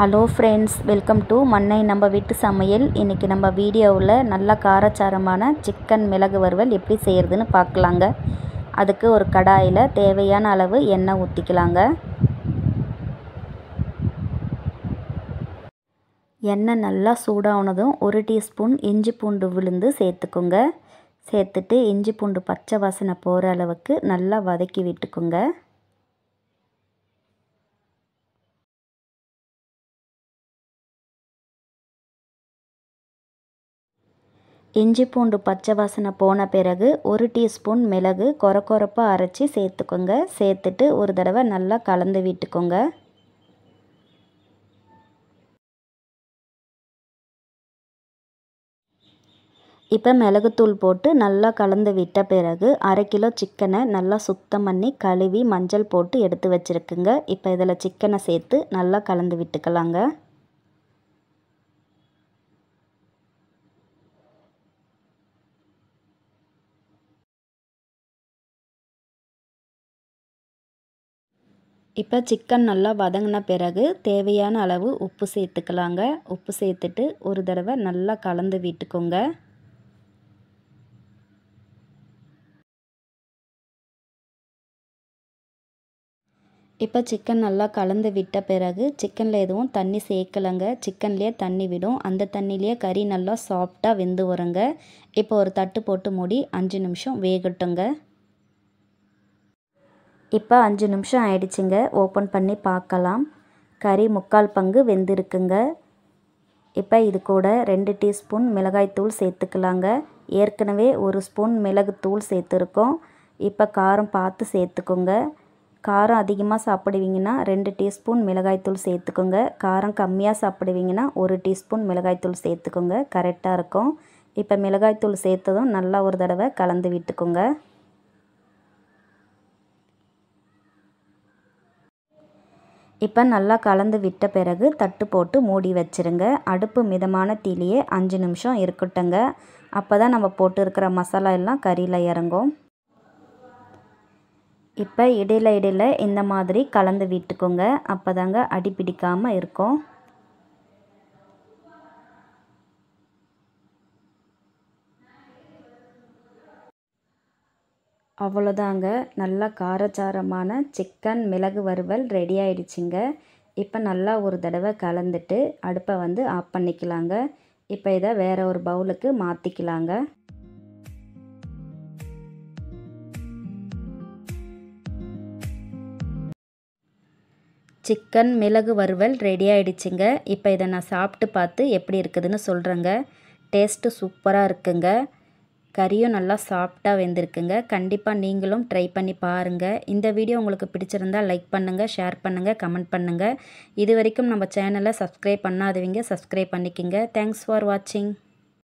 hello friends welcome to மண்ணை நம்ம வீட்டு சமையல் இன்றைக்கி நம்ம வீடியோவில் நல்ல காரச்சாரமான சிக்கன் மிளகு வறுவல் எப்படி செய்கிறதுன்னு பார்க்கலாங்க அதுக்கு ஒரு கடாயில் தேவையான அளவு எண்ணெய் ஊற்றிக்கலாங்க எண்ணெய் நல்லா சூடானதும் ஒரு டீஸ்பூன் இஞ்சி பூண்டு விழுந்து சேர்த்துக்குங்க சேர்த்துட்டு இஞ்சி பூண்டு பச்சை வாசனை போகிற அளவுக்கு நல்லா வதக்கி விட்டுக்குங்க இஞ்சி பூண்டு பச்சை வாசனை போன பிறகு ஒரு டீஸ்பூன் மிளகு கொரக்கொரப்பாக அரைச்சி சேர்த்துக்கோங்க சேர்த்துட்டு ஒரு தடவை நல்லா கலந்து விட்டுக்கோங்க இப்போ மிளகுத்தூள் போட்டு நல்லா கலந்து விட்ட பிறகு அரை கிலோ சிக்கனை நல்லா சுத்தம் பண்ணி கழுவி மஞ்சள் போட்டு எடுத்து வச்சுருக்குங்க இப்போ இதில் சிக்கனை சேர்த்து நல்லா கலந்து விட்டுக்கலாங்க இப்போ சிக்கன் நல்லா வதங்கின பிறகு தேவையான அளவு உப்பு சேர்த்துக்கலாங்க உப்பு சேர்த்துட்டு ஒரு தடவை நல்லா கலந்து விட்டுக்கோங்க இப்போ சிக்கன் நல்லா கலந்து விட்ட பிறகு சிக்கனில் எதுவும் தண்ணி சேர்க்கலைங்க சிக்கன்லேயே தண்ணி விடும் அந்த தண்ணியிலேயே கறி நல்லா சாஃப்டாக வெந்து வருங்க இப்போ ஒரு தட்டு போட்டு மூடி அஞ்சு நிமிஷம் வேகட்டுங்க இப்போ அஞ்சு நிமிஷம் ஆயிடுச்சுங்க ஓப்பன் பண்ணி பார்க்கலாம் கறி முக்கால் பங்கு வெந்திருக்குங்க இப்போ இது கூட ரெண்டு டீஸ்பூன் மிளகாய்த்தூள் சேர்த்துக்கலாங்க ஏற்கனவே ஒரு ஸ்பூன் மிளகுத்தூள் சேர்த்துருக்கோம் இப்போ காரம் பார்த்து சேர்த்துக்கோங்க காரம் அதிகமாக சாப்பிடுவீங்கன்னா ரெண்டு டீஸ்பூன் மிளகாய்த்தூள் சேர்த்துக்கோங்க காரம் கம்மியாக சாப்பிடுவீங்கன்னா ஒரு டீஸ்பூன் மிளகாய்த்தூள் சேர்த்துக்கோங்க கரெக்டாக இருக்கும் இப்போ மிளகாய்த்தூள் சேர்த்ததும் நல்லா ஒரு தடவை கலந்து விட்டுக்கோங்க இப்போ நல்லா கலந்து விட்ட பிறகு தட்டு போட்டு மூடி வச்சுருங்க அடுப்பு மிதமான தீலியே அஞ்சு நிமிஷம் இருக்கட்டுங்க அப்போ தான் நம்ம போட்டு இருக்கிற மசாலா எல்லாம் கறியில் இறங்கும் இப்போ இடையில இடையில இந்த மாதிரி கலந்து விட்டுக்கோங்க அப்போதாங்க அடிப்பிடிக்காமல் இருக்கும் அவ்வளோதாங்க நல்லா காரச்சாரமான சிக்கன் மிளகு வறுவல் ரெடி ஆயிடுச்சுங்க இப்போ நல்லா ஒரு தடவை கலந்துட்டு அடுப்பை வந்து ஆஃப் பண்ணிக்கலாங்க இப்போ இதை வேறு ஒரு பவுலுக்கு மாற்றிக்கலாங்க சிக்கன் மிளகு வறுவல் ரெடி ஆயிடுச்சுங்க இப்போ இதை நான் சாப்பிட்டு பார்த்து எப்படி இருக்குதுன்னு சொல்கிறேங்க டேஸ்ட்டு சூப்பராக இருக்குங்க கறியும் நல்லா சாஃப்ட்டாக வெந்திருக்குங்க கண்டிப்பாக நீங்களும் ட்ரை பண்ணி பாருங்கள் இந்த வீடியோ உங்களுக்கு பிடிச்சிருந்தால் லைக் பண்ணுங்கள் ஷேர் பண்ணுங்கள் கமெண்ட் பண்ணுங்கள் இது வரைக்கும் நம்ம சேனலை சப்ஸ்கிரைப் பண்ணாதவங்க சப்ஸ்கிரைப் பண்ணிக்கிங்க தேங்க்ஸ் ஃபார் வாட்சிங்